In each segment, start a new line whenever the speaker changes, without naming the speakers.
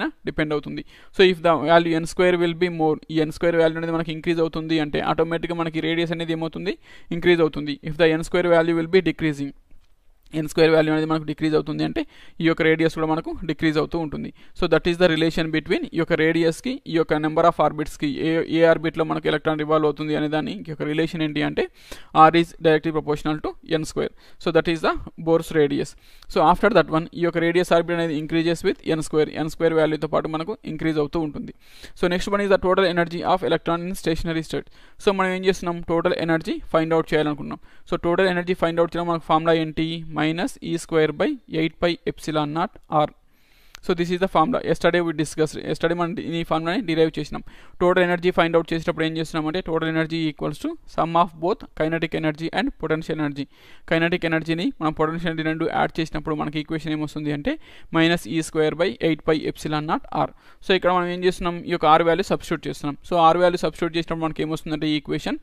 పైన డిపెండ్ అవుతుంది so if the value N square will be more ఈ N square value అనేది మనకి ఇంక్రీజ్ అవుతుంది అంటే ఆటోమేటిక్గా మనకి రేడియస్ అనేది ఏమవుతుంది ఇంక్రీజ్ అవుతుంది if the N square value will be decreasing N square value అనేది మనకు డిక్రీజ్ అవుతుంది అంటే ఈ యొక్క రేడియస్ కూడా మనకు డిక్రీజ్ అవుతూ ఉంటుంది so that is the relation between ఈ యొక్క రేడియస్కి ఈ యొక్క నెంబర్ ఆఫ్ ఆర్బిట్స్కి ఏ ఏ ఆర్బిట్లో మనకు ఎలక్ట్రాన్ రివాల్వ్ అవుతుంది అనే దాని యొక్క రిలేషన్ ఏంటి అంటే R is directly proportional to N square so that is the Bohr's radius so after that one ఈ యొక్క రేడియస్ ఆర్బిట్ అనేది increases with N square N square వాల్యూతో పాటు మనకు ఇంక్రీజ్ అవుతూ ఉంటుంది so next one is the total energy of electron in stationary state so మనం ఏం చేస్తున్నాం టోటల్ ఎనర్జీ ఫైండ్ అవుట్ చేయాలనుకున్నాం so total energy find out చేయడం మనకు ఫార్ములా ఏంటి మైనస్ ఈ square by eight pi epsilon naught R so this is the formula yesterday we discuss yesterday మనం ఈ ఫార్ములాని డిరైవ్ చేసినాం టోటల్ ఎనర్జీ ఫైండ్ అవుట్ చేసినప్పుడు ఏం చేస్తున్నామంటే total energy equals to sum of both kinetic energy and potential energy kinetic ఎనర్జీని మనం potential energy రెండు యాడ్ చేసినప్పుడు మనకి ఈక్వేషన్ ఏమొస్తుంది అంటే మైనస్ ఈ square by eight by epsilon naught R so ఇక్కడ మనం ఏం చేస్తున్నాం ఈ యొక్క ఆర్ వాల్యూ సబ్స్టిట్యూట్ చేస్తున్నాం సో ఆర్ వాల్యూ సబ్స్టిట్యూట్ చేసినప్పుడు మనకి ఏమొస్తుందంటే ఈక్వేషన్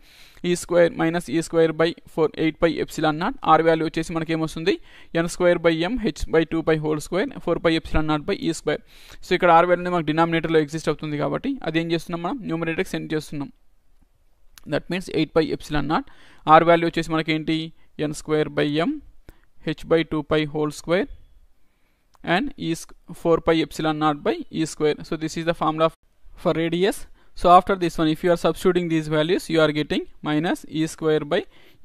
ఈ స్క్వేర్ మైనస్ ఈ square by four eight pi epsilon naught R value వచ్చేసి మనకి ఏమొస్తుంది N square by M H by two by whole square four pi epsilon naught by ఈ square so ఇక్కడ R value మనకు డినామినేటర్లో exist అవుతుంది కాబట్టి అది ఏం చేస్తున్నాం మనం న్యూమినేటర్కి సెండ్ చేస్తున్నాం that means eight pi epsilon naught R value వచ్చేసి మనకి ఏంటి N square by M H by two pi whole square and e four pi epsilon naught by ఈ square so this is the formula for radius so after this one if you are substituting these values, you are getting minus e square by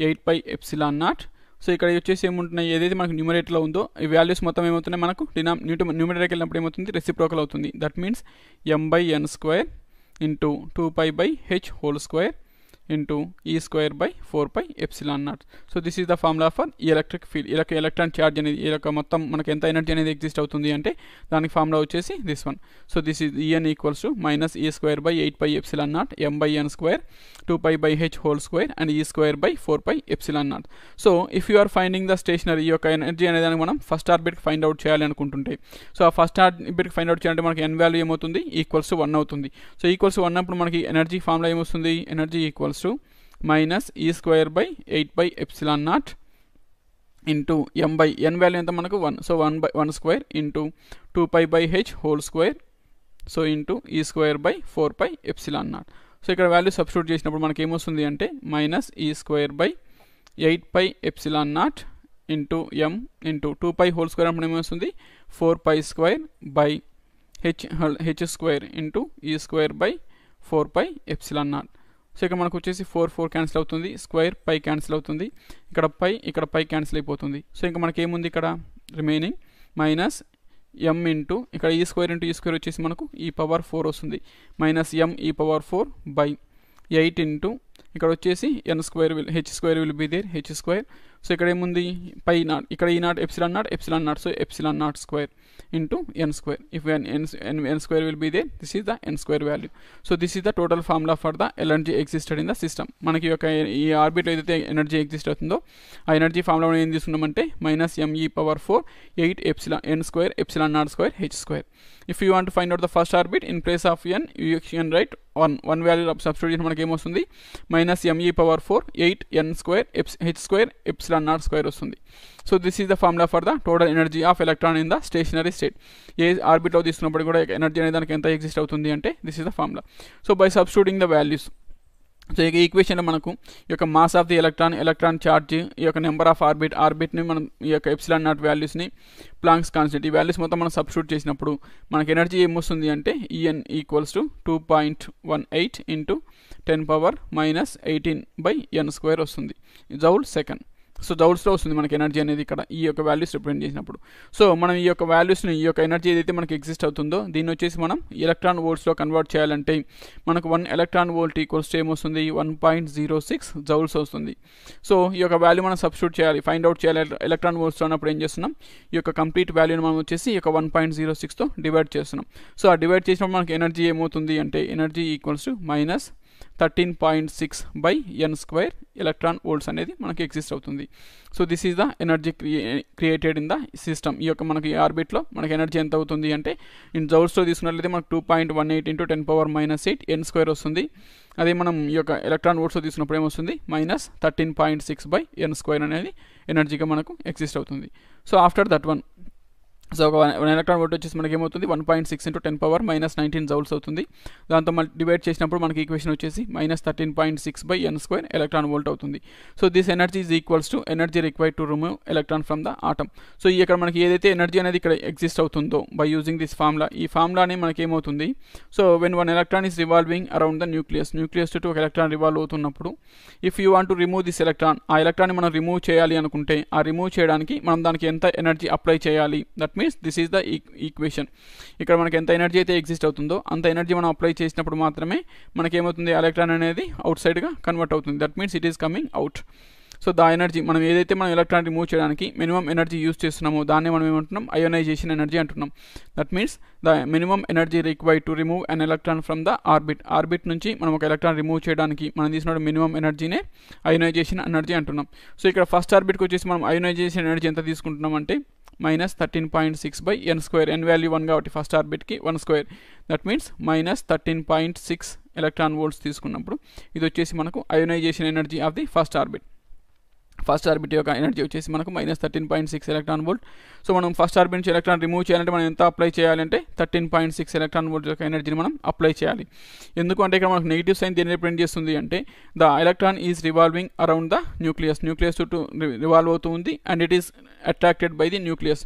8 pi epsilon naught. So ఇక్కడ వచ్చేసి ఏముంటున్నాయి ఏదైతే మనకు న్యూమరేట్లో ఉందో ఈ values మొత్తం ఏమవుతున్నాయి మనకు డినా న్యూట న్యూమరేటర్కి వెళ్ళినప్పుడు ఏమవుతుంది రెసిప్రోకల్ అవుతుంది that means M by N square into two pi by H whole square ఈ square by four 4 pi epsilon so this this the the for electric electric ఈ యొక్క ఎలక్ట్రాన్ ఛార్జ్ అనేది ఈ యొక్క మొత్తం మనకి ఎంత ఎనర్జీ అనేది ఎగ్జిస్ట్ అవుతుంది అంటే దానికి ఫార్ములా వచ్చేసి this one so this is E N equals to minus ఈ square by eight pi epsilon naught M by N square two pi by H whole square and e square by four pi epsilon naught so if you are finding the stationary ఈ యొక్క energy అనేది మనం first ఆర్బిట్కి find out చేయాలి అనుకుంటుంటే so ఆ first ఆర్బిట్కి find out చేయాలంటే మనకి N value ఏమవుతుంది ఈక్వల్స్ వన్ అవుతుంది సో ఈక్వల్స్ వన్ అప్పుడు మనకి ఎనర్జీ ఫార్ములా ఏమొస్తుంది energy equals equals to minus ఈ square by eight by epsilon naught into M by N value ఎంత మనకు one so one by one square into two pi by H whole square so into e square by four pi epsilon naught so ఇక్కడ value substitute చేసినప్పుడు మనకి ఏమొస్తుంది అంటే minus ఈ square by eight pi epsilon naught into M into two pi whole square అప్పుడు ఏమొస్తుంది four pi square by H H square into e square by four pi epsilon naught so ఇక్కడ మనకు వచ్చేసి ఫోర్ ఫోర్ క్యాన్సిల్ అవుతుంది square pi cancel అవుతుంది ఇక్కడ పై ఇక్కడ పై cancel అయిపోతుంది సో ఇంకా మనకి ఏముంది ఇక్కడ రిమైనింగ్ మైనస్ ఎం ఇంటూ ఇక్కడ ఈ స్క్వేర్ ఇంటూ ఈ స్క్వేర్ వచ్చేసి మనకు ఈ పవర్ ఫోర్ వస్తుంది minus M e power four by eight into ఇక్కడ వచ్చేసి N square will H square will be there H square so ఇక్కడ ఏముంది పై నాట్ ఇక్కడ e naught epsilon naught epsilon naught so epsilon naught square into N square if N N N square will be there this is the N square value so this is the total formula for the energy existed in the system మనకి యొక్క ఈ ఆర్బిట్లో ఏదైతే energy exist అవుతుందో ఆ energy formula ఏం తీసుకున్నామంటే minus ME power four eight epsilon N square epsilon naught square H square if you want find out the first orbit in place of N you write one one value substitution మనకి ఏమొస్తుంది minus ME power four eight ఎన్ square eps H square eps epsilon naught square వస్తుంది so this is the formula for the total energy of electron in the stationary state ఏ ఆర్బిట్లో తీసుకున్నప్పుడు కూడా energy అనేది దానికి ఎంత ఎగ్జిస్ట్ అవుతుంది అంటే this is the formula so by substituting the values so ఈ ఈక్వేషన్లో మనకు ఈ యొక్క mass of the electron electron charge ఈ యొక్క నెంబర్ ఆఫ్ ఆర్బిట్ ఆర్బిట్ని మనం ఈ యొక్క ఎప్సిలాన్ నాట్ వాల్యూస్ని ప్లాంక్స్ కాన్స్టెంట్ ఈ వాల్యూస్ మొత్తం మనం సబ్స్టూట్ చేసినప్పుడు మనకి ఎనర్జీ ఏమొస్తుంది అంటే E N equals to two point one eight into ten power minus eighteen by N square వస్తుంది జౌల్ సెకండ్ సో జౌల్స్లో వస్తుంది మనకి ఎనర్జీ అనేది ఇక్కడ ఈ యొక్క వాల్యూస్ రిప్రజెంట్ చేసినప్పుడు సో మనం ఈ యొక్క వాల్యూస్ని ఈ యొక్క ఎనర్జీ ఏదైతే మనకి ఎగ్జిస్ట్ అవుతుందో దీన్ని వచ్చేసి మనం ఎలక్ట్రాన్ వోల్ట్స్లో కన్వర్ట్ చేయాలంటే మనకు వన్ ఎలక్ట్రాన్ వోల్ట్ ఈక్వల్స్ ఏమొస్తుంది one point zero six joules వస్తుంది సో ఈ యొక్క వాల్యూ మనం సబ్స్టిట్యూట్ చేయాలి ఫైండ్ అవుట్ చేయాలి ఎలక్ట్రాన్ వోల్ట్స్లో ఉన్నప్పుడు ఏం చేస్తున్నాం ఈ యొక్క కంప్లీట్ వాల్యూని మనం వచ్చేసి ఈ యొక్క వన్ పాయింట్ జీరో సిక్స్తో డివైడ్ చేస్తున్నాం సో ఆ డివైడ్ చేసినప్పుడు మనకి ఎనర్జీ ఏమవుతుంది అంటే energy equals to minus thirteen point six by n square electron volts అనేది మనకి ఎగ్జిస్ట్ అవుతుంది so this is the energy created in the system ఈ యొక్క మనకి ఆర్బిట్లో మనకి ఎనర్జీ ఎంత అవుతుంది అంటే ఇన్ జౌల్స్లో తీసుకున్నట్లయితే మనకు two point one eight into ten power minus eight ఎన్ స్క్వేర్ వస్తుంది అదే మనం ఈ యొక్క ఎలక్ట్రాన్ వోల్ట్స్లో తీసుకున్నప్పుడు ఏమొస్తుంది minus thirteen point six by N square అనేది ఎనర్జీగా మనకు ఎగ్జిస్ట్ అవుతుంది so after that one so ఒక వన్ ఎలక్ట్రాన్ వోల్ట్ వచ్చేసి మనకి ఏమవుతుంది one point six into ten power minus nineteen joules అవుతుంది దాంతో మళ్ళీ డివైడ్ చేసినప్పుడు మనకి ఈక్వేషన్ వచ్చేసి minus thirteen point six by N square electron volt అవుతుంది so this energy is equals to energy required to remove electron from the atom so ఇక్కడ మనకి ఏదైతే ఎనర్జీ అనేది ఇక్కడ ఎగ్జిస్ట్ అవుతుందో బై యూజింగ్ దిస్ ఫార్ములా ఈ ఫార్ములానే మనకి ఏమవుతుంది so when one electron is revolving around the nucleus nucleus to ఒక ఎలక్ట్రాన్ రివాల్వ్ అవుతున్నప్పుడు if you want to remove this electron ఆ ఎలక్ట్రాన్ని మనం రిమూవ్ చేయాలి అనుకుంటే ఆ రిమూవ్ చేయడానికి మనం దానికి ఎంత ఎనర్జీ అప్లై చేయాలి that means this is the equation ఇక్కడ మనకి ఎంత ఎనర్జీ అయితే ఎగ్జిస్ట్ అవుతుందో అంత ఎనర్జీ మనం అప్లై చేసినప్పుడు మాత్రమే మనకేమవుతుంది ఎలక్ట్రాన్ అనేది అవుట్ సైడ్గా కన్వర్ట్ అవుతుంది that means it is coming out so the energy మనం ఏదైతే మనం ఎలక్ట్రాన్ రిమూవ్ చేయడానికి మినిమం ఎనర్జీ యూస్ చేస్తున్నామో దాన్ని మనం ఏమంటున్నాం అయోనైజేషన్ ఎనర్జీ అంటున్నాం that means the minimum energy required to remove an electron from the orbit orbit నుంచి మనం ఒక ఎలక్ట్రాన్ రిమూవ్ చేయడానికి మనం తీసిన మినిమం ఎనర్జీనే అయోనైజేషన్ ఎనర్జీ అంటున్నాం సో ఇక్కడ ఫస్ట్ ఆర్బిట్కి వచ్చేసి మనం అయోనైజేషన్ ఎనర్జీ ఎంత తీసుకుంటున్నాం అంటే minus thirteen point six by N square n value one కాబట్టి ఫస్ట్ ఆర్బిట్కి one square that means minus thirteen point six electron volts తీసుకున్నప్పుడు ఇది వచ్చేసి మనకు ionization energy of the first orbit first orbit యొక్క ఎనర్జీ వచ్చేసి మనకు minus thirteen point six electron volt so మనం ఫస్ట్ ఆర్బిట్ నుంచి ఎలక్ట్రాన్ రిమూవ్ చేయాలంటే మనం ఎంత అప్లై చేయాలంటే thirteen point six electron volt యొక్క ఎనర్జీని మనం అప్లై చేయాలి ఎందుకంటే ఇక్కడ మనకు నెగిటివ్ సైన్ దేని రిప్రెంట్ చేస్తుంది అంటే the electron is revolving around the nucleus nucleus చుట్టూ రివాల్వ్ అవుతుంది and it is attracted by the nucleus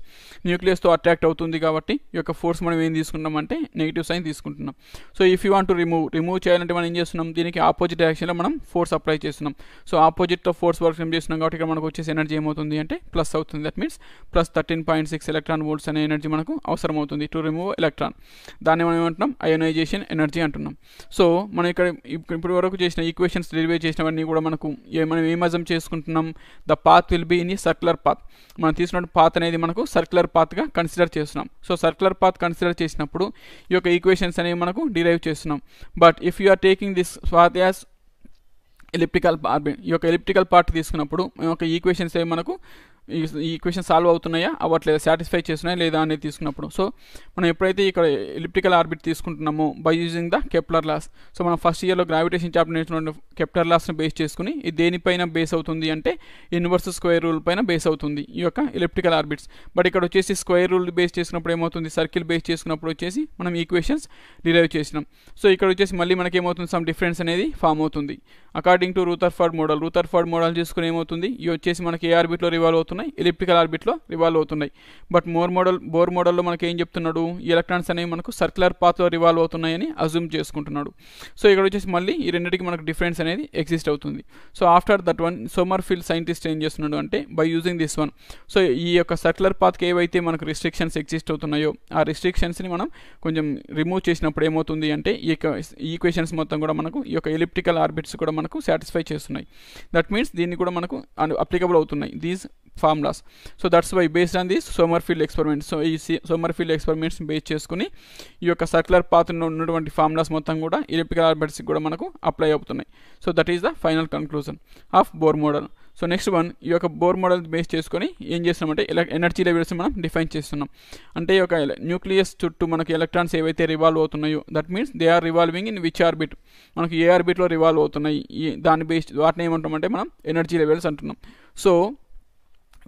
న్యూక్లియస్తో అట్రాక్ట్ అవుతుంది కాబట్టి ఈ యొక్క ఫోర్స్ మనం ఏం తీసుకున్నాం అంటే నెగిటివ్ సైన్ తీసుకుంటున్నాం so if you want to remove remove చేయాలంటే మనం ఏం చేస్తున్నాం దీనికి ఆపోజిట్ డైరెక్షన్లో మనం ఫోర్స్ అప్లై చేస్తున్నాం సో ఆపోజిట్తో ఫోర్స్ వర్క్ ఏం చేస్తున్నాం కాబట్టి ఇక్కడ మనకు వచ్చేసి ఎనర్జీ ఏమవుతుంది అంటే ప్లస్ అవుతుంది that means plus thirteen point six electron volts అనే ఎనర్జీ మనకు అవసరం అవుతుంది టు రిమూవ్ ఎలక్ట్రాన్ దాన్ని మనం ఏమంటున్నాం అయోనైజేషన్ ఎనర్జీ అంటున్నాం సో మనం ఇక్కడ ఇప్పటి వరకు చేసిన ఈక్వేషన్స్ డెలివరీ చేసినవన్నీ కూడా మనకు మనం ఏం చేసుకుంటున్నాం the path will be in ఈ సర్క్యులర్ పాత్ మనం తీసుకున్న పాత్ అనేది మనకు సర్క్యులర్ పాత్గా కన్సిడర్ చేస్తున్నాం సో సర్క్యులర్ పాత్ కన్సిడర్ చేసినప్పుడు ఈ యొక్క ఈక్వేషన్స్ అనేవి మనకు డిరైవ్ చేస్తున్నాం but if you are taking this path as elliptical ఈ యొక్క ఎలిప్టికల్ పార్ట్ తీసుకున్నప్పుడు ఈక్వేషన్స్ ఏవి మనకు ఈ క్వశ్చన్ సాల్వ్ అవుతున్నాయా అవ్వట్లేదు సాటిస్ఫై చేస్తున్నాయా లేదా అనేది తీసుకున్నప్పుడు సో మనం ఎప్పుడైతే ఇక్కడ ఎలిప్టికల్ ఆర్బిట్ తీసుకుంటున్నామో by using the Kepler laws so మనం ఫస్ట్ ఇయర్లో గ్రావిటేషన్ చాప్టర్ నేర్చుకున్న కెప్లర్ లాస్ని బేస్ చేసుకుని ఇది దేనిపైన బేస్ అవుతుంది అంటే ఇన్వర్స్ స్క్వేర్ రూల్ పైన బేస్ అవుతుంది ఈ యొక్క ఎలిప్టికల్ ఆర్బిట్స్ బట్ ఇక్కడ వచ్చేసి స్క్వేర్ రూల్ బేస్ చేసినప్పుడు ఏమవుతుంది సర్కిల్ బేస్ చేసుకున్నప్పుడు వచ్చేసి మనం ఈక్వేషన్స్ డిరైవ్ చేసినాం సో ఇక్కడ వచ్చేసి మళ్ళీ మనకి ఏమవుతుంది సమ్ డిఫరెన్స్ అనేది ఫామ్ అవుతుంది according to Rutherford model Rutherford model చూసుకుని ఏమవుతుంది ఇవి వచ్చేసి మనకి ఏ ఆర్బిట్లో రివాల్వ్ అవుతుంది అవుతున్నాయి ఎలిప్టికల్ ఆర్బిట్లో రివాల్వ్ అవుతున్నాయి బట్ మోర్ మోడల్ బోర్ మోడల్లో మనకి ఏం చెప్తున్నాడు ఈ ఎలక్ట్రాన్స్ అనేవి మనకు సర్క్యులర్ పాత్లో రివాల్వ్ అవుతున్నాయని అజ్యూమ్ చేసుకుంటున్నాడు సో ఇక్కడ వచ్చేసి మళ్ళీ ఈ రెండింటికి మనకు డిఫరెన్స్ అనేది ఎగ్జిస్ట్ అవుతుంది so after that one Sommerfeld scientist ఏం చేస్తున్నాడు అంటే by using this one so ఈ యొక్క సర్క్యులర్ పాత్కి ఏవైతే మనకు రిస్ట్రిక్షన్స్ ఎగ్జిస్ట్ అవుతున్నాయో ఆ రిస్ట్రిక్షన్స్ని మనం కొంచెం రిమూవ్ చేసినప్పుడు ఏమవుతుంది అంటే ఈ ఈక్వేషన్స్ మొత్తం కూడా మనకు ఈ యొక్క ఎలిప్టికల్ ఆర్బిట్స్ కూడా మనకు సాటిస్ఫై చేస్తున్నాయి దట్ మీన్స్ దీన్ని కూడా మనకు అప్లికబుల్ అవుతున్నాయి these formulas so that's why based on this Sommerfeld experiments so ఈ సోమర్ఫీల్డ్ ఎక్స్పెరిమెంట్స్ బేస్ చేసుకుని ఈ యొక్క సర్క్యులర్ పాత్రలో ఉన్నటువంటి ఫార్ములాస్ మొత్తం కూడా ఎలిప్టికల్ ఆర్బిట్స్కి కూడా మనకు అప్లై అవుతున్నాయి so that is the final conclusion of Bohr model so next one ఈ యొక్క బోర్ మోడల్ బేస్ చేసుకొని ఏం చేస్తున్నామంటే ఎలక్ ఎనర్జీ లెవెల్స్ మనం డిఫైన్ చేస్తున్నాం అంటే ఈ యొక్క న్యూక్లియస్ చుట్టూ మనకు ఎలక్ట్రాన్స్ ఏవైతే రివాల్వ్ అవుతున్నాయో that means they are revolving in which orbit మనకి ఏ ఆర్బిట్లో రివాల్వ్ అవుతున్నాయి దాని బేస్ వాటిని ఏమంటామంటే మనం ఎనర్జీ లెవెల్స్ అంటున్నాం so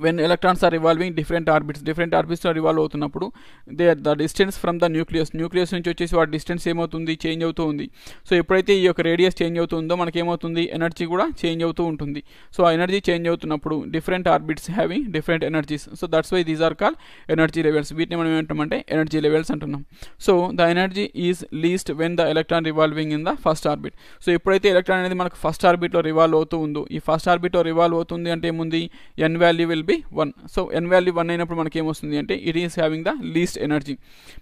when electrons are revolving different orbits different are evolve అవుతున్నప్పుడు they the distance from the nucleus nucleus నుంచి వచ్చేసి వాటి డిస్టెన్స్ ఏమవుతుంది చేంజ్ అవుతూ ఉంది సో ఎప్పుడైతే ఈ యొక్క రేడియస్ చేంజ్ అవుతుందో మనకి ఏమవుతుంది ఎనర్జీ కూడా చేంజ్ అవుతూ ఉంటుంది సో ఆ ఎనర్జీ చేంజ్ అవుతున్నప్పుడు different orbits having different energies so that's why these are call energy levels వీటిని మనం ఏమంటామంటే ఎనర్జీ లెవెల్స్ అంటున్నాం so the energy is least when the electron revolving in the first orbit so ఎప్పుడైతే ఎలక్ట్రాన్ అనేది మనకు first ఆర్బిట్లో revolve అవుతూ ఉందో ఈ ఫస్ట్ ఆర్బిట్లో రివాల్వ్ అవుతుంది అంటే ఏముంది n value will be one so n value one అయినప్పుడు మనకి ఏమొస్తుంది అంటే it is having the least energy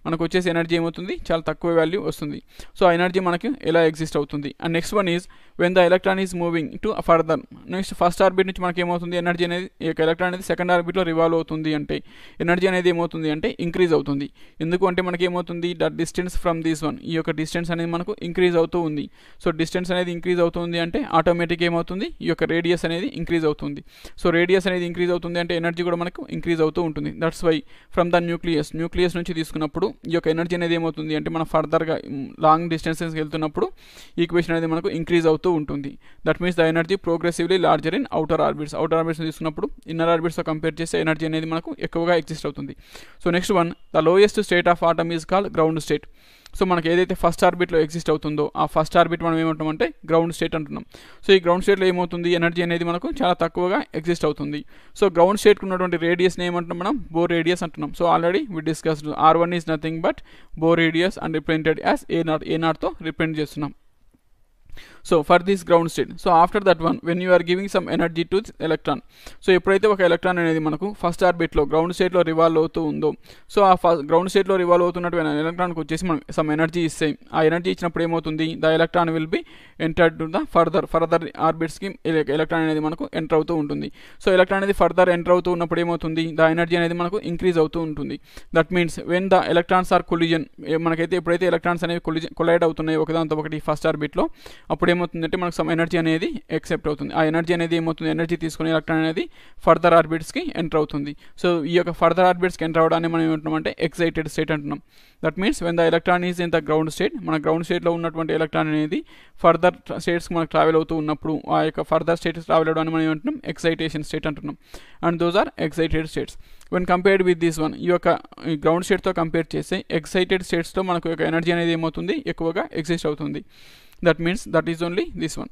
మనకు వచ్చేసి ఎనర్జీ ఏమవుతుంది చాలా తక్కువ వాల్యూ వస్తుంది సో ఆ ఎనర్జీ మనకి ఎలా ఎగ్జిస్ట్ అవుతుంది and next one is when the electron is moving to further next first orbit నుంచి మనకి ఏమవుతుంది ఎనర్జీ అనేది ఈ యొక్క ఎలక్ట్రాన్ అనేది సెకండ్ ఆర్బిట్లో రివాల్వ్ అవుతుంది అంటే ఎనర్జీ అనేది ఏమవుతుంది అంటే ఇంక్రీజ్ అవుతుంది ఎందుకు అంటే మనకి ఏమవుతుంది the distance from this one ఈ యొక్క డిస్టెన్స్ అనేది మనకు ఇంక్రీజ్ అవుతూ ఉంది సో డిస్టెన్స్ అనేది ఇంక్రీజ్ అవుతుంది అంటే ఆటోమేటిక్ ఏమవుతుంది ఈ యొక్క రేడియస్ అనేది ఇంక్రీజ్ అవుతుంది సో రేడియస్ అనేది ఇంక్రీజ్ అవుతుంది ఉంటుంది అంటే ఎనర్జీ కూడా మనకు ఇంక్రీజ్ అవుతూ ఉంటుంది that's why from the nucleus nucleus నుంచి తీసుకున్నప్పుడు ఈ యొక్క ఎనర్జీ అనేది ఏమవుతుంది అంటే మనం ఫర్దర్గా లాంగ్ డిస్టెన్సెస్కి వెళ్తున్నప్పుడు ఈక్వేషన్ అనేది మనకు ఇంక్రీజ్ అవుతూ ఉంటుంది that means the energy progressively larger in outer orbits outer orbits తీసుకున్నప్పుడు ఇన్నర్ ఆర్బిట్స్తో కంపేర్ చేస్తే ఎనర్జీ అనేది మనకు ఎక్కువగా ఎగ్జిస్ట్ అవుతుంది so next one the lowest state of atom is called ground state so మనకి ఏదైతే ఫస్ట్ ఆర్బిట్లో ఎగ్జిస్ట్ అవుతుందో ఆ ఫస్ట్ ఆర్బిట్ మనం ఏమంటామంటే గ్రౌండ్ స్టేట్ అంటున్నాం సో ఈ గ్రౌండ్ స్టేట్లో ఏమవుతుంది ఎనర్జీ అనేది మనకు చాలా తక్కువగా ఎగ్జిస్ట్ అవుతుంది సో గ్రౌండ్ స్టేట్కి ఉన్నటువంటి రేడియస్ని ఏమంటున్నాం మనం బోర్ రేడియస్ అంటున్నాం so already we discussed r one is nothing but Bohr radius and represented as A naught a నాట్తో చేస్తున్నాం so for this ground state so after that one when you are giving some energy to electron so ఎప్పుడైతే ఒక electron అనేది మనకు first ఆర్బిట్లో ground స్టేట్లో రివాల్వ్ అవుతూ ఉందో సో ఆ గ్రౌండ్ స్టేట్లో రివాల్వ్ అవుతున్నటువంటి ఎలక్ట్రాన్కి వచ్చేసి మనం సమ్ ఎనర్జీ ఇస్తే ఆ ఎనర్జీ ఇచ్చినప్పుడు ఏమవుతుంది the electron will be entered to the further further ఆర్బిట్స్కి ఎలక్ట్రాన్ అనేది మనకు ఎంటర్ అవుతూ ఉంటుంది సో ఎలక్ట్రాన్ అనేది ఫర్దర్ ఎంటర్ అవుతూ ఉన్నప్పుడు ఏమవుతుంది ద ఎనర్జీ అనేది మనకు ఇంక్రీజ్ అవుతూ ఉంటుంది that means when the electrons are collision మనకైతే ఎప్పుడైతే ఎలక్ట్రాన్స్ అనేవి కొలిజన్ కొలైడ్ అవుతున్నాయి ఒకదాంతో ఒకటి ఫస్ట్ ఆర్బిట్లో అప్పుడు ఏమవుతుందంటే మనకు సమ్ ఎనర్జీ అనేది ఎక్సెప్ట్ అవుతుంది ఆ ఎనర్జీ అనేది ఏమవుతుంది ఎనర్జీ తీసుకుని ఎలక్ట్రాన్ అనేది ఫర్దర్ ఆర్బిట్స్కి ఎంటర్ అవుతుంది సో ఈ యొక్క ఫర్దర్ ఆర్బిట్స్కి ఎంటర్ అవ్వడానికి మనం అంటే ఎక్సైటెడ్ స్టేట్ అంటున్నాం that means when the electron is in the ground state మన గ్రౌండ్ స్టేట్లో ఉన్నటువంటి ఎలక్ట్రాన్ అనేది ఫర్దర్ స్టేట్స్ మనకు ట్రావెల్ అవుతూ ఉన్నప్పుడు ఆ యొక్క ఫర్దర్ స్టేట్స్ ట్రావెల్ అవడాన్ని మనం ఏమంటున్నాం ఎక్సైటేషన్ స్టేట్ అంటున్నాం and those are excited states when compared with this one ఈ యొక్క గ్రౌండ్ స్టేట్తో కంపేర్ చేస్తే ఎక్సైటెడ్ స్టేట్స్తో మనకు యొక్క ఎనర్జీ అనేది ఏమవుతుంది ఎక్కువగా ఎగ్జిస్ట్ అవుతుంది that means that is only this one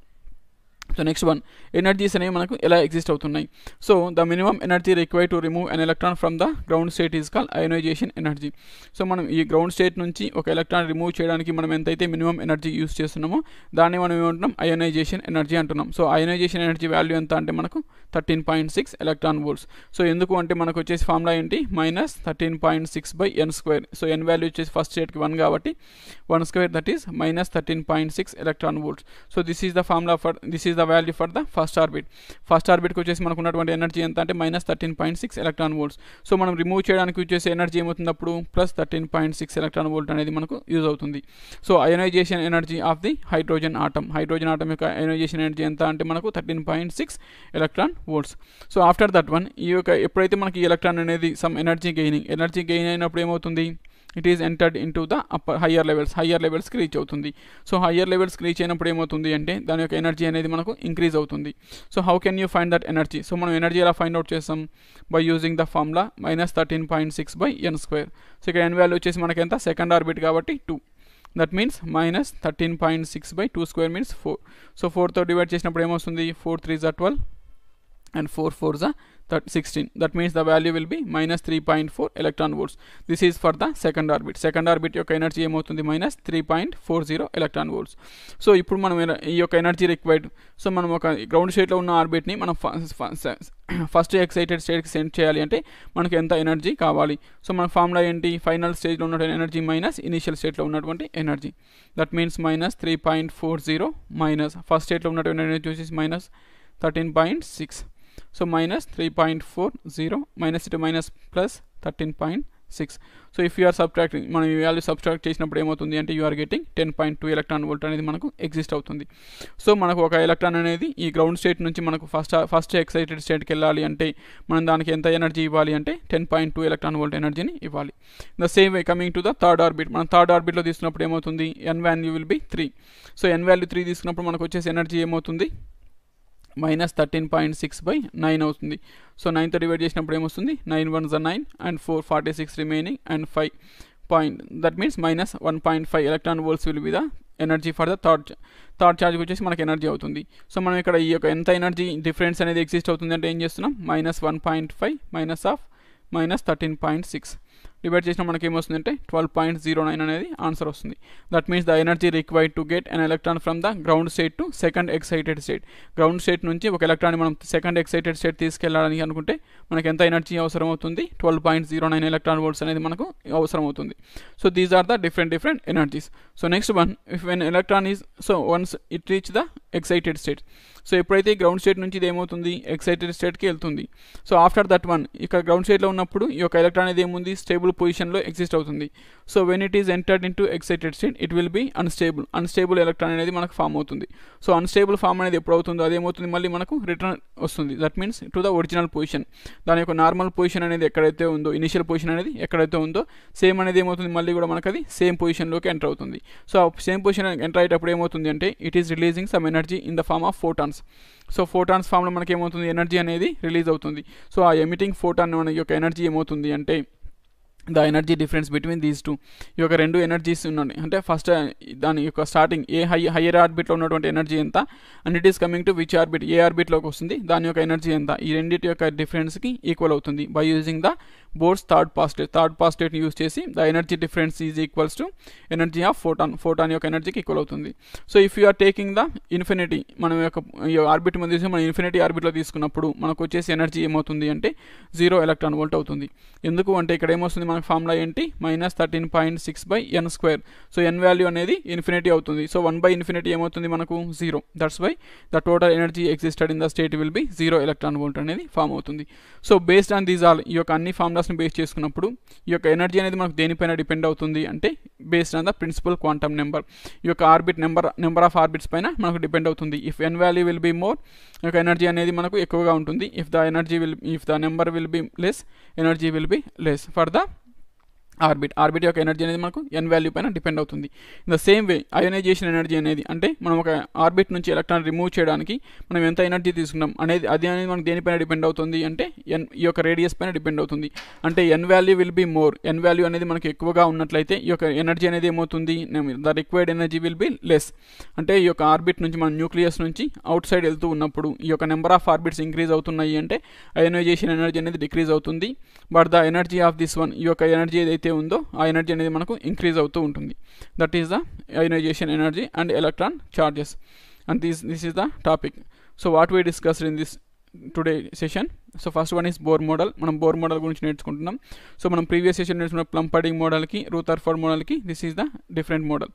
so next one energies అనేవి మనకు ఎలా ఎగ్జిస్ట్ అవుతున్నాయి so the minimum energy require to remove an electron from the ground state is call ionization energy so మనం ఈ ground state నుంచి ఒక electron remove చేయడానికి మనం ఎంతైతే మినిమం ఎనర్జీ యూస్ చేస్తున్నామో దాన్ని మనం ఏమంటున్నాం అయోనైజేషన్ ఎనర్జీ అంటున్నాం సో అయోనైజేషన్ ఎనర్జీ వాల్యూ ఎంత అంటే మనకు thirteen point six electron volts so ఎందుకు అంటే మనకు వచ్చేసి ఫార్ములా ఏంటి minus thirteen point six by N square so n value వచ్చేసి ఫస్ట్ స్టేట్కి వన్ కాబట్టి one square that is minus thirteen point six electron volts so this is the formula for this is is the value for the first orbit first ఆర్బిట్కి వచ్చేసి మనకు ఉన్నటువంటి energy ఎంత అంటే minus thirteen point six electron volts so మనం remove చేయడానికి వచ్చేసి energy ఏమవుతుంది అప్పుడు plus thirteen point six electron volt అనేది మనకు యూజ్ అవుతుంది so ionization energy of the hydrogen atom hydrogen atom యొక్క అయోనైజేషన్ ఎనర్జీ ఎంత అంటే మనకు thirteen point six electron volts so after that one ఈ యొక్క ఎప్పుడైతే మనకి ఎలక్ట్రాన్ అనేది some energy gaining energy gain అయినప్పుడు ఏమవుతుంది it is entered into the upper higher levels higher లెవెల్స్కి రీచ్ అవుతుంది సో హయ్యర్ లెవెల్స్కి రీచ్ అయినప్పుడు ఏమవుతుంది అంటే దాని యొక్క ఎనర్జీ అనేది మనకు ఇంక్రీజ్ అవుతుంది so how can you find that energy so మనం ఎనర్జీ ఎలా ఫైండ్ అవుట్ చేస్తాం by using the formula minus thirteen point six by N square so ఇక్కడ ఎన్ వాల్యూ వచ్చేసి మనకి ఎంత సెకండ్ ఆర్బిట్ కాబట్టి two that means minus thirteen point six by two square means four so ఫోర్తో divide చేసినప్పుడు ఏమొస్తుంది four three జా twelve and four four జా that 16 that means the value will be minus 3.4 electron volts this is for the second orbit second orbit యొక్క energy ఏమవుతుంది minus three point four zero electron volts so ఇప్పుడు మనం ఈ యొక్క energy required so మనం ఒక ground స్టేట్లో ఉన్న ఆర్బిట్ని మనం ఫస్ట్ ఎక్సైటెడ్ స్టేట్కి సెండ్ చేయాలి అంటే మనకు ఎంత ఎనర్జీ కావాలి సో మన ఫార్ములా ఏంటి ఫైనల్ స్టేజ్లో ఉన్నటువంటి ఎనర్జీ మైనస్ ఇనీషియల్ స్టేట్లో ఉన్నటువంటి energy that means minus three point four zero minus first స్టేట్లో ఉన్నటువంటి ఎనర్జీ వచ్చేసి minus thirteen point six so minus three point four zero minus ఇటు thirteen point six so if you are are మనం ఈ value subtract చేసినప్పుడు ఏమవుతుంది అంటే you are are getting ten point two electron volt అనేది మనకు ఎగ్జిస్ట్ అవుతుంది సో మనకు ఒక ఎలక్ట్రాన్ అనేది ఈ గ్రౌండ్ స్టేట్ నుంచి మనకు ఫస్ట్ ఫస్ట్ ఎక్సైటెడ్ స్టేట్కి వెళ్ళాలి అంటే మనం దానికి ఎంత ఎనర్జీ ఇవ్వాలి అంటే ten point two electron volt ఎనర్జీని ఇవ్వాలి the same way coming to the third orbit మనం థర్డ్ ఆర్బిట్లో తీసుకున్నప్పుడు ఏమవుతుంది n value will be three so n value three తీసుకున్నప్పుడు మనకు వచ్చేసి ఎనర్జీ ఏమవుతుంది minus thirteen point six by nine అవుతుంది సో నైన్తో డివైడ్ చేసినప్పుడు ఏమొస్తుంది నైన్ వన్ జ nine and four forty six remaining and five point that means minus one point five electron volts will with energy for the third third charge వచ్చేసి మనకి energy అవుతుంది so మనం ఇక్కడ ఈ యొక్క ఎంత ఎనర్జీ డిఫరెన్స్ అనేది ఎగ్జిస్ట్ అవుతుంది అంటే ఏం చేస్తున్నాం minus one point five minus of minus thirteen point six divide చేసిన మనకి ఏమొస్తుందంటే ట్వెల్వ్ పాయింట్ జీరో నైన్ అనేది ఆన్సర్ వస్తుంది that means the energy required to get an electron from the ground state to second excited state ground state నుంచి ఒక electron మనం second excited state తీసుకెళ్ళడానికి అనుకుంటే మనకి ఎంత ఎనర్జీ అవసరం అవుతుంది twelve point zero nine electron volts అనేది మనకు అవసరం అవుతుంది so these are the different different energies so next one if when electron is so once it reach the excited state so ఎప్పుడైతే గ్రౌండ్ స్టేట్ నుంచి ఇది ఏమవుతుంది ఎక్సైటెడ్ స్టేట్కి వెళ్తుంది సో ఆఫ్టర్ దట్ వన్ ఇక గ్రౌండ్ స్టేట్లో ఉన్నప్పుడు ఈ యొక్క ఎలక్ట్రాన్ ఇది ఏముంది స్టేట్ స్టేబుల్ పొజిషన్లో ఎగ్జిస్ట్ అవుతుంది so when it is entered into excited state it will be unstable unstable electron అనేది మనకు ఫామ్ అవుతుంది సో అన్స్టేబుల్ ఫామ్ అనేది ఎప్పుడు అవుతుందో అదేమవుతుంది మళ్ళీ మనకు రిటర్న్ వస్తుంది that means to the original position దాని యొక్క నార్మల్ పొజిషన్ అనేది ఎక్కడైతే ఉందో ఇనిషియల్ పొజిషన్ అనేది ఎక్కడైతే ఉందో సేమ్ అనేది ఏమవుతుంది మళ్ళీ కూడా మనకు అది సేమ్ పొజిషన్లోకి ఎంటర్ అవుతుంది సో సేమ్ పొజిషన్ ఎంటర్ అయ్యేటప్పుడు ఏమవుతుంది అంటే it is releasing some energy in the form of photons so photons ఫామ్లో మనకి ఏమవుతుంది ఎనర్జీ అనేది రిలీజ్ అవుతుంది సో ఆ ఎమిటింగ్ ఫోటాన్ మన యొక్క ఎనర్జీ ఏమవుతుంది అంటే the energy difference between these two ఈ యొక్క రెండు ఎనర్జీస్ ఉన్నాయి అంటే ఫస్ట్ దాని యొక్క స్టార్టింగ్ ఏ హై హయ్యర్ ఆర్బిట్లో ఉన్నటువంటి ఎనర్జీ ఎంత and it is coming to which orbit ఏ ఆర్బిట్లోకి వస్తుంది దాని యొక్క ఎనర్జీ ఎంత ఈ రెండింటి యొక్క డిఫరెన్స్కి ఈక్వల్ అవుతుంది by using the Bohr's third positive third పాజిటివ్ని యూజ్ చేసి the energy difference is equals to energy of photon photon యొక్క ఎనర్జీకి ఈక్వల్ అవుతుంది so if you are taking the infinity మనం యొక్క ఆర్బిట్ మీద మనం ఇన్ఫినిటీ ఆర్బిట్లో తీసుకున్నప్పుడు మనకు వచ్చేసి ఎనర్జీ ఏమవుతుంది అంటే జీరో ఎలక్ట్రాన్ వోల్ట్ అవుతుంది ఎందుకు అంటే ఇక్కడ ఏమొస్తుంది మనకు ఫార్ములా ఏంటి minus thirteen point six by N square so n value అనేది ఇన్ఫినిటీ అవుతుంది సో వన్ బై ఇన్ఫినిటీ ఏమవుతుంది మనకు zero that's by the total energy existed in the state will be zero electron volt అనేది form అవుతుంది so based on these all ఈ యొక్క అన్ని formula ఫార్ములాస్ని base చేసుకున్నప్పుడు ఈ యొక్క ఎనర్జీ అనేది మనకు దేనిపైన డిపెండ్ అవుతుంది అంటే based on the principal quantum number ఈ యొక్క orbit number number of orbits పైన మనకు డిపెండ్ అవుతుంది if n value will be more ఈ యొక్క ఎనర్జీ అనేది మనకు ఎక్కువగా ఉంటుంది if the energy will if the number will be less energy will be less for the orbit orbit యొక్క ఎనర్జీ అనేది మనకు ఎన్ వాల్యూ పైన డిపెండ్ అవుతుంది in the same way ionization energy అనేది అంటే మనం ఒక ఆర్బిట్ నుంచి ఎలక్ట్రాన్ రిమూవ్ చేయడానికి మనం ఎంత ఎనర్జీ తీసుకున్నాం అనేది అది అనేది మనకు దేనిపైన డిపెండ్ అవుతుంది అంటే ఎన్ ఈ యొక్క రేడియస్ పైన డిపెండ్ అవుతుంది అంటే n value will be more n value అనేది మనకు ఎక్కువగా ఉన్నట్లయితే ఈ యొక్క ఎనర్జీ అనేది ఏమవుతుంది the required energy will be less అంటే ఈ యొక్క ఆర్బిట్ నుంచి మన న్యూక్లియస్ నుంచి అవుట్ సైడ్ వెళ్తూ ఉన్నప్పుడు ఈ యొక్క నెంబర్ ఆఫ్ ఆర్బిట్స్ ఇంక్రీజ్ అవుతున్నాయి అంటే అయోనైజేషన్ ఎనర్జీ అనేది డిక్రీజ్ అవుతుంది but the energy of this one ఈ యొక్క ఎనర్జీ ఏదైతే ఉందో ఆ ఎనర్జీ అనేది మనకు ఇంక్రీజ్ అవుతూ ఉంటుంది that is the ionization energy and electron charges and this this is the topic so what we discussed in this today session so first one is Bohr model మనం Bohr model గురించి నేర్చుకుంటున్నాం సో మనం previous session నేర్చుకున్న plum pudding మోడల్కి రూతర్ Rutherford మోడల్కి this is the different model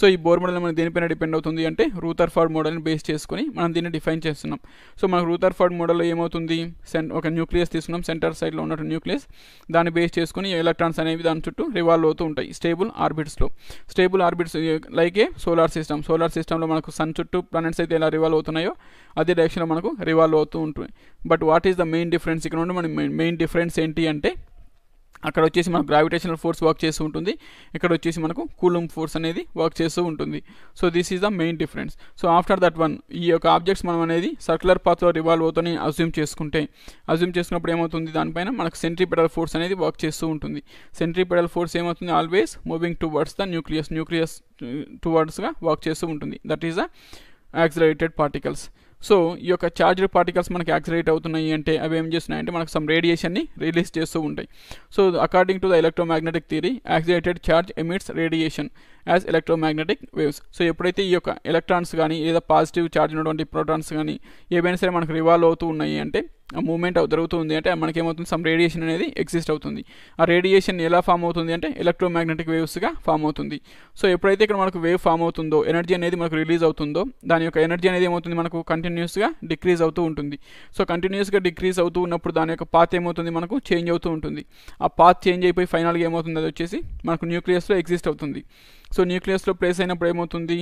so ఈ బోర్ మోడల్ మనం దేనిపైన డిపెండ్ అవుతుంది అంటే రూతర్ రూతర్ఫర్డ్ మోడల్ని బేస్ చేసుకుని మనం దీన్ని డిఫైన్ చేస్తున్నాం సో మనకు రూతర్ రూతర్ఫర్డ్ మోడల్లో ఏమవుతుంది సెన్ ఒక న్యూక్లియస్ తీసుకున్నాం సెంటర్ సైడ్లో ఉన్నట్టు న్యూక్లియస్ దాన్ని బేస్ చేసుకుని ఎలక్ట్రాన్స్ అనేవి దాని చుట్టూ రివాల్వ్ అవుతూ ఉంటాయి స్టేబుల్ ఆర్బిట్స్లో స్టేబుల్ ఆర్బిట్స్ లైకే సోలార్ సిస్టమ్ సోలార్ సిస్టంలో మనకు సన్ చుట్టూ ప్లానెట్స్ అయితే ఎలా రివాల్వ్ అవుతున్నాయో అదే డైరెక్షన్లో మనకు రివాల్వ్ అవుతూ ఉంటుంది but what is the main difference ఇక్కడ నుండి మన మెయిన్ డిఫరెన్స్ ఏంటి అంటే అక్కడ వచ్చేసి మనకు గ్రావిటేషనల్ ఫోర్స్ వర్క్ చేస్తూ ఉంటుంది ఇక్కడ వచ్చేసి మనకు కూలం ఫోర్స్ అనేది వర్క్ చేస్తూ ఉంటుంది so this is the main difference so after that one ఈ యొక్క ఆబ్జెక్ట్స్ మనం అనేది సర్క్యులర్ పాత్లో రివాల్వ్ అవుతుంది అజ్యూమ్ చేసుకుంటే అజ్యూమ్ చేసుకున్నప్పుడు ఏమవుతుంది దానిపైన మనకు పెడల్ ఫోర్స్ అనేది వర్క్ చేస్తూ ఉంటుంది పెడల్ ఫోర్స్ ఏమవుతుంది always moving towards the nucleus nucleus టువర్డ్స్గా వర్క్ చేస్తూ ఉంటుంది that is the accelerated particles so ఈ యొక్క ఛార్జ్డ్ పార్టికల్స్ మనకి యాక్సిలేట్ అవుతున్నాయి అంటే అవి ఏం చేస్తున్నాయి అంటే మనకు సమ్ రేడియేషన్ని రిలీజ్ చేస్తూ ఉంటాయి so according to the electromagnetic theory accelerated charge emits radiation as electromagnetic waves so ఎప్పుడైతే ఈ యొక్క ఎలక్ట్రాన్స్ కానీ లేదా పాజిటివ్ ఛార్జ్ ఉన్నటువంటి ప్రోటాన్స్ కానీ ఏవైనా సరే మనకు రివాల్వ్ అవుతూ ఉన్నాయి అంటే మూమెంట్ జరుగుతుంది అంటే మనకేమవుతుంది సమ్ రేడియేషన్ అనేది ఎగ్జిస్ట్ అవుతుంది ఆ రేడియేషన్ ఎలా ఫామ్ అవుతుంది అంటే ఎలక్ట్రోమాగ్నెటిక్ వేవ్స్గా ఫామ్ అవుతుంది సో ఎప్పుడైతే ఇక్కడ మనకు వేవ్ ఫామ్ అవుతుందో ఎనర్జీ అనేది మనకు రిలీజ్ అవుతుందో దాని యొక్క ఎనర్జీ అనేది ఏమవుతుంది మనకు కంటిన్యూస్గా డిక్రీజ్ అవుతూ ఉంటుంది సో కంటిన్యూస్గా డిక్రీజ్ అవుతూ ఉన్నప్పుడు దాని యొక్క పాత్ ఏమవుతుంది మనకు చేంజ్ అవుతూ ఉంటుంది ఆ పాత్ చేంజ్ అయిపోయి ఫైనల్గా ఏమవుతుంది అది వచ్చేసి మనకు న్యూక్లియస్లో ఎగ్జిస్ట్ అవుతుంది సో న్యూక్లియస్లో ప్లేస్ అయినప్పుడు ఏమవుతుంది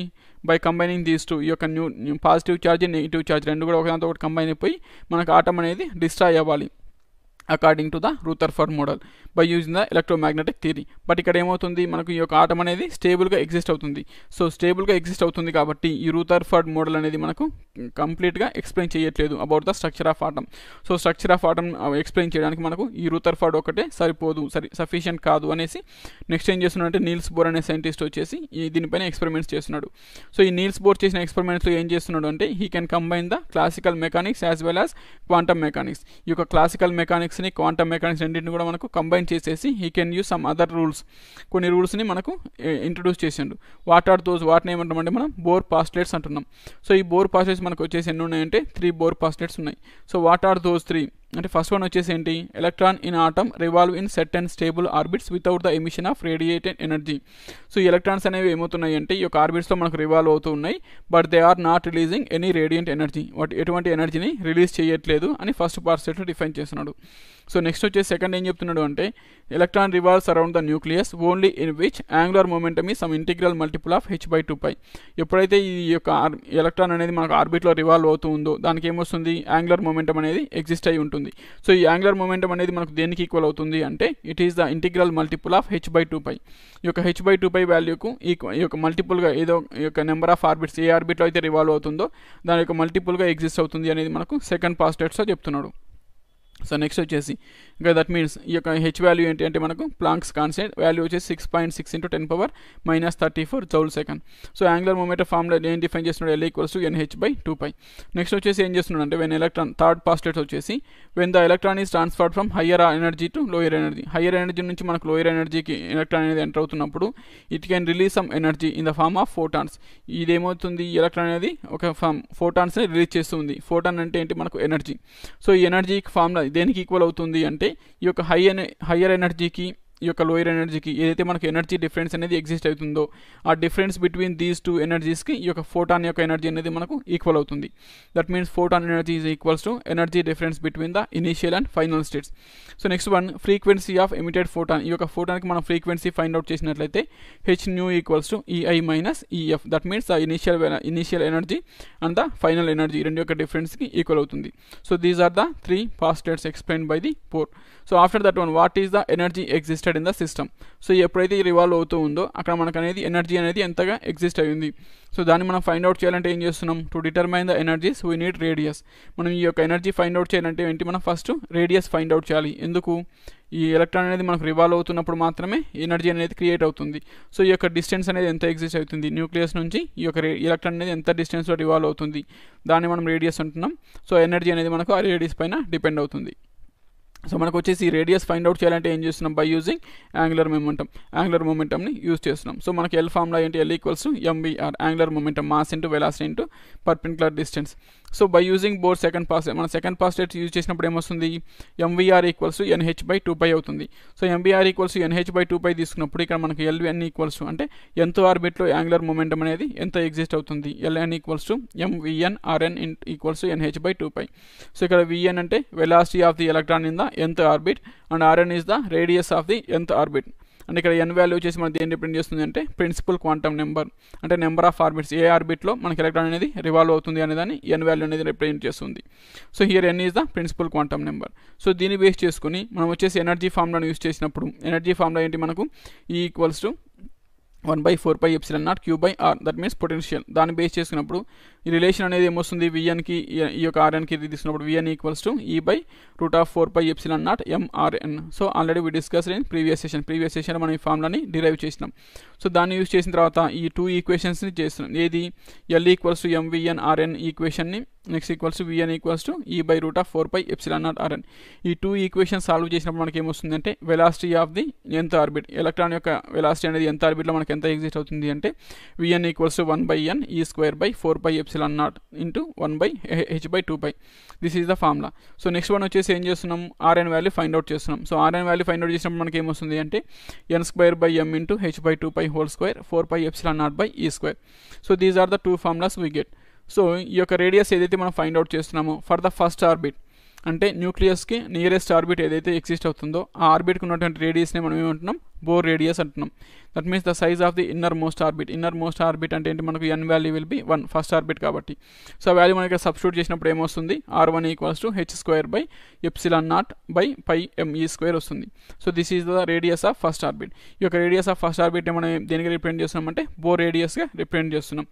బై కంబైనింగ్ దీస్ టూ ఈ యొక్క new positive charge negative charge రెండు కూడా ఒకదాంతో ఒకటి కంబైన్ అయిపోయి మనకు ఆటం అనేది డిస్ట్రాయ్ అవ్వాలి according to the Rutherford model by using the electromagnetic theory but ఇక్కడ ఏమవుతుంది మనకు ఈ యొక్క ఆటం అనేది స్టేబుల్గా ఎగ్జిస్ట్ అవుతుంది సో స్టేబుల్గా ఎగ్జిస్ట్ అవుతుంది కాబట్టి ఈ రూతర్ఫర్డ్ మోడల్ అనేది మనకు కంప్లీట్గా ఎక్స్ప్లెయిన్ చేయట్లేదు about the structure of atom so structure of atom explain చేయడానికి మనకు ఈ రూతర్ఫర్డ్ ఒకటే సరిపోదు సరి సఫిషియంట్ కాదు అనేసి నెక్స్ట్ ఏం చేస్తున్నాడంటే నీల్స్ బోర్ అనే సైంటిస్ట్ వచ్చేసి ఈ దీనిపైన ఎక్స్పెరిమెంట్స్ చేస్తున్నాడు సో ఈ నీల్స్ బోర్ చేసిన ఎక్స్పెరిమెంట్స్లో ఏం చేస్తున్నాడు అంటే he can combine the classical mechanics as well as quantum mechanics ఈ యొక్క క్లాసికల్ మెకానిక్స్ మెకానిక్స్ని క్వాంటమ్ మెకానిక్స్ రెండింటిని కూడా మనకు కంబైన్ చేసేసి he can use some other rules కొన్ని రూల్స్ని మనకు ఇంట్రడ్యూస్ చేసిండు వాట్ ఆర్ దోస్ వాటిని ఏమంటామంటే మనం బోర్ పాస్లెట్స్ అంటున్నాం సో ఈ బోర్ పాస్లెట్స్ మనకు వచ్చేసి ఎన్ని ఉన్నాయంటే త్రీ బోర్ పాస్లెట్స్ ఉన్నాయి so what are those three అంటే ఫస్ట్ వన్ వచ్చేసి ఏంటి electron in atom revolve in set and stable orbits without the emission of radiated energy so ఈ ఎలక్ట్రాన్స్ అనేవి ఏమవుతున్నాయి అంటే ఈ యొక్క ఆర్బిట్స్లో మనకు రివాల్వ్ అవుతూ ఉన్నాయి but they are not releasing any radiant energy వాటి ఎటువంటి ఎనర్జీని రిలీజ్ చేయట్లేదు అని ఫస్ట్ పార్ట్ సెట్ డిఫైన్ చేస్తున్నాడు సో నెక్స్ట్ వచ్చే సెకండ్ ఏం చెప్తున్నాడు అంటే electron revolves around the nucleus only in which angular momentum ఈ some integral multiple of h by two pi ఎప్పుడైతే ఈ యొక్క ఎలక్ట్రాన్ అనేది మనకు ఆర్బిట్లో రివాల్వ్ అవుతూ ఉందో దానికి ఏమొస్తుంది యాంగులర్ మూమెంట్ అనేది ఎగ్జిస్ట్ అయి ఉంటుంది సో ఈ యాంగులర్ మూమెంట్ అనేది మనకు దేనికి ఈక్వల్ అవుతుంది అంటే it is the integral multiple of h by two pi ఈ యొక్క హెచ్ బై టూ పై వాల్యూకు ఈ యొక్క మల్టిపుల్గా ఏదో యొక్క నెంబర్ ఆఫ్ ఆర్బిట్స్ ఏ ఆర్బిట్లో అయితే రివాల్వ్ అవుతుందో దాని యొక్క మల్టిపుల్గా ఎగ్జిస్ట్ అవుతుంది అనేది మనకు సెకండ్ పాస్టేట్స్లో చెప్తున్నాడు సో నెక్స్ట్ వచ్చేసి ఇంకా దట్ మీన్స్ ఈ యొక్క హెచ్ వాల్యూ ఏంటి అంటే మనకు ప్లాంక్స్ కాన్స్టెంట్ వాల్యూ వచ్చేసి six point six into ten power minus thirty four joule second so angular moment formula ఏం డిఫైన్ చేస్తున్నాడు l equals to n h by two pi next వచ్చేసి ఏం చేస్తున్నాడు అంటే వెన్ ఎలక్ట్రాన్ థర్డ్ పాస్టెట్స్ వచ్చేసి when the electron is transferred from higher energy to lower energy higher energy నుంచి మనకు lower ఎనర్జీకి ఎలక్ట్రాన్ అనేది ఎంటర్ అవుతున్నప్పుడు it can release some energy in the form of photons ఇదేమవుతుంది ఈ ఎలక్ట్రాన్ అనేది ఒక ఫామ్ ఫోటాన్స్ని రిలీజ్ చేస్తుంది ఫోటాన్ అంటే ఏంటి మనకు ఎనర్జీ సో ఈ ఎనర్జీ ఫార్ములా దేనికి ఈక్వల్ అవుతుంది అంటే ఈ యొక్క హై హయ్యర్ ఎనర్జీకి ఈ యొక్క లోయర్ ఎనర్జీకి ఏదైతే మనకు ఎనర్జీ డిఫరెన్స్ అనేది ఎగ్జిస్ట్ అవుతుందో ఆ డిఫరెన్స్ బిట్వీన్ దీస్ టూ ఎనర్జీస్కి ఈ యొక్క ఫోటాన్ యొక్క ఎనర్జీ అనేది మనకు ఈక్వల్ అవుతుంది that means photon energy is equals to energy difference between the initial and final states so next one frequency of emitted photon ఈ యొక్క ఫోటాన్కి మనం ఫ్రీక్వెన్సీ ఫైండ్ అవుట్ చేసినట్లయితే H nu equals to EI minus EF that means the initial initial energy and the final energy రెండు యొక్క డిఫరెన్స్కి equal అవుతుంది so these are the three postulates explain by the Bohr so after that one what is the energy exist existed in the system so ఎప్పుడైతే revolve అవుతూ ఉందో అక్కడ మనకు అనేది ఎనర్జీ అనేది ఎంతగా ఎగ్జిస్ట్ అయ్యింది సో దాన్ని మనం ఫైండ్ అవుట్ చేయాలంటే ఏం చేస్తున్నాం to determine the energies we need radius మనం ఈ యొక్క ఎనర్జీ ఫైండ్ అవుట్ చేయాలంటే ఏంటి మనం ఫస్ట్ రేడియస్ ఫైండ్ అవుట్ చేయాలి ఎందుకు ఈ ఎలక్ట్రాన్ అనేది మనకు రివాల్వ్ అవుతున్నప్పుడు మాత్రమే ఎనర్జీ అనేది క్రియేట్ అవుతుంది సో ఈ యొక్క డిస్టెన్స్ అనేది ఎంత ఎగ్జిస్ట్ అవుతుంది న్యూక్లియస్ నుంచి ఈ యొక్క ఎలక్ట్రాన్ అనేది ఎంత డిస్టెన్స్లో రివాల్వ్ అవుతుంది దాన్ని మనం రేడియస్ అంటున్నాం సో ఎనర్జీ అనేది మనకు ఆ రేడియస్ పైన డిపెండ్ అవుతుంది సో మనకు వచ్చేసి రేడియస్ ఫైండ్ అవుట్ చేయాలంటే ఏం చేస్తున్నాం by using angular momentum angular మొమెంటమ్ని యూజ్ చేస్తున్నాం సో మనకి ఎల్ ఫామ్లో ఏంటి L equals MVR angular momentum mass into velocity into perpendicular distance so by using Bohr second పాస్ మనం సెకండ్ పాస్ డేట్ యూజ్ చేసినప్పుడు ఏమొస్తుంది MVR equals NH by two pi అవుతుంది so MVR equals NH by two pi తీసుకున్నప్పుడు ఇక్కడ మనకి LN equals అంటే ఎంత ఆర్బిట్లో యాంగులర్ మూమెంటం అనేది ఎంత ఎగ్జిస్ట్ అవుతుంది LN equals to MVN RN equals NH by two pi so ఇక్కడ విఎన్ అంటే velocity of the electron in the ఎంత orbit and RN is the radius of the ఎంత orbit అంటే ఇక్కడ ఎన్ వాల్యూ చేసి మనం దేన్ని రిప్రజెంట్ చేస్తుంది అంటే ప్రిన్సిపల్ క్వాంటమ్ నెంబర్ అంటే నెంబర్ ఆఫ్ ఆర్బిట్స్ ఏ ఆర్బిట్లో మనకి ఎలక్ట్రాన్ అనేది రివాల్వ్ అవుతుంది అనేదాన్ని ఎన్ వాల్యూ అనేది రిప్రజెంట్ చేస్తుంది so here N is the principal quantum number so దీన్ని బేస్ చేసుకుని మనం వచ్చేసి ఎనర్జీ ఫార్ములాను యూస్ చేసినప్పుడు ఎనర్జీ ఫార్ములా ఏంటి మనకు E equals to one by four pi epsilon naught Q by R that means potential దాన్ని బేస్ చేసుకున్నప్పుడు ఈ రిలేషన్ అనేది ఏమొస్తుంది విఎన్కి ఈ యొక్క ఆర్ఎన్కి తీసుకున్నప్పుడు VN equals to E by root of four pi epsilon naught MRN so already we discuss in previous session previous session మనం ఈ ఫార్ములాని డిరైవ్ చేసినాం సో దాన్ని యూజ్ చేసిన తర్వాత ఈ టూ ఈక్వేషన్స్ని చేస్తున్నాం ఏది L equals to MVN RN ఈక్వేషన్ని next equals VN equals to E by root of four pi epsilon naught RN ఈ టూ ఈక్వేషన్ సాల్వ్ చేసినప్పుడు మనకి ఏమొస్తుందంటే వెలాసిటీ ఆఫ్ ది ఎంత ఆర్బిట్ ఎలక్ట్రాన్ యొక్క వెలాసిటీ అనేది ఎంత ఆర్బిట్లో మనకి ఎంత ఎగ్జిస్ట్ అవుతుంది అంటే VN equals to one by N E square by four pi epsilon naught into one by H by two pi this is the formula so next one వచ్చేసి ఏం చేస్తున్నాం ఆర్ఎన్ వాల్యూ ఫైండ్ అవుట్ చేస్తున్నాం సో RN value find out చేసినప్పుడు మనకి ఏమొస్తుంది అంటే N square by M into H by two pi whole square four pi epsilon naught by ఈ square so these are the two formulas we get so ఈ యొక్క radius ఏదైతే మనం find out చేస్తున్నామో ఫర్ ద ఫస్ట్ ఆర్బిట్ అంటే న్యూక్లియస్కి nearest orbit ఏదైతే exist అవుతుందో ఆ ఆర్బిట్కి ఉన్నటువంటి రేడియస్ని మనం ఏమంటున్నాం బోర్ రేడియస్ అంటున్నాం that means the size of the innermost orbit innermost orbit అంటే ఏంటి మనకు ఎన్ value will be one first orbit కాబట్టి సో వాల్యూ మనకి సబ్స్టిట్యూట్ చేసినప్పుడు ఏమొస్తుంది R one equals to H square by epsilon naught by pi ME square వస్తుంది so this is the radius of first orbit ఈ యొక్క రేడియస్ ఆఫ్ ఫస్ట్ ఆర్బిట్ మనం దేనికి represent అంటే బోర్ రేడియస్గా రిప్రజెంట్ చేస్తున్నాం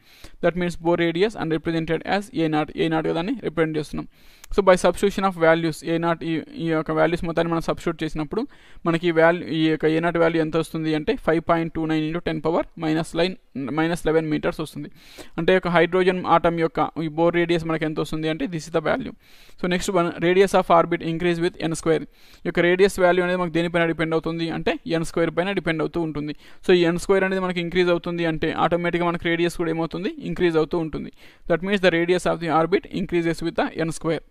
that means Bohr radius and represented as A naught A నాట్గా దాన్ని రిప్రజెంట్ చేస్తున్నాం so by substitution of values A naught ఈ యొక్క వాల్యూస్ మొత్తాన్ని మనం సబ్స్టిట్యూట్ చేసినప్పుడు మనకి వాల్యూ ఈ యొక్క ఏ నాట్ వాల్యూ వాల్యూ ఎంత వస్తుంది అంటే five point two nine into ten power minus line minus eleven meters వస్తుంది అంటే ఒక హైడ్రోజన్ ఆటమ్ యొక్క ఈ బోర్ రేడియస్ మనకు ఎంత వస్తుంది అంటే this is the value so next one radius of orbit increase with N square యొక్క రేడియస్ వాల్యూ అనేది మనకు దేనిపైన డిపెండ్ అవుతుంది అంటే ఎన్ స్క్వేర్ పైన డిపెండ్ అవుతూ ఉంటుంది సో ఈ ఎన్ స్క్వేర్ అనేది మనకి ఇంక్రీజ్ అవుతుంది అంటే ఆటోమేటిక్గా మనకు రేడియస్ కూడా ఏమవుతుంది ఇంక్రీజ్ అవుతూ ఉంటుంది that means the radius of the orbit increases with N square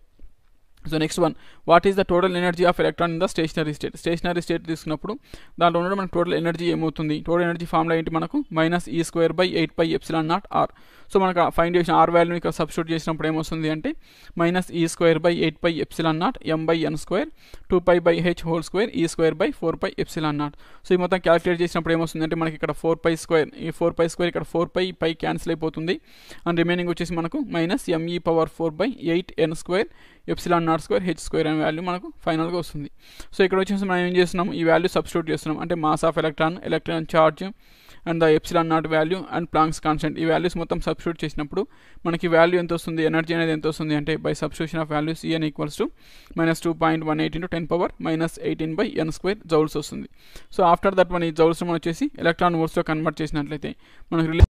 so next one what is the total energy of electron in the stationary state stationary state తీసుకున్నప్పుడు దాంట్లో ఉండడం మనకు టోటల్ ఎనర్జీ ఏమవుతుంది total energy ఫామ్లో ఏంటి మనకు minus ఈ square by eight pi epsilon naught R so మనకు ఫైండ్ చేసిన ఆర్ వాల్యూని ఇక్కడ సబ్స్టిట్యూట్ చేసినప్పుడు ఏమొస్తుంది అంటే మైనస్ ఈ square by eight pi epsilon naught M by N square two pi by H whole square ఈ square by four pi epsilon naught so ఈ మొత్తం క్యాలిక్యులేట్ చేసినప్పుడు ఏమొస్తుంది అంటే మనకి ఇక్కడ ఫోర్ పై స్క్వేర్ ఈ ఫోర్ పై స్క్వేర్ ఇక్కడ ఫోర్ పై పై క్యాన్సిల్ అయిపోతుంది అండ్ రిమైనింగ్ వచ్చేసి మనకు minus ME power four by eight N square epsilon naught square H square అనే వాల్యూ మనకు ఫైనల్గా వస్తుంది సో ఇక్కడ వచ్చేసి మనం ఏం చేస్తున్నాం ఈ వాల్యూ సబ్స్టిట్యూట్ చేస్తున్నాం అంటే mass of electron electron charge and the epsilon naught value and Planck's constant ఈ వాల్యూస్ మొత్తం సబ్స్టిట్యూట్ చేసినప్పుడు మనకి వాల్యూ ఎంత వస్తుంది ఎనర్జీ అనేది ఎంత వస్తుంది అంటే by substitution of values EN equals to minus two point one eight into ten power minus eighteen by N square joules వస్తుంది సో ఆఫ్టర్ దట్ మన ఈ జౌల్స్ మనం వచ్చేసి ఎలక్ట్రాన్ వోల్స్లో కన్వర్ట్ చేసినట్లయితే మనకు రిలీజ్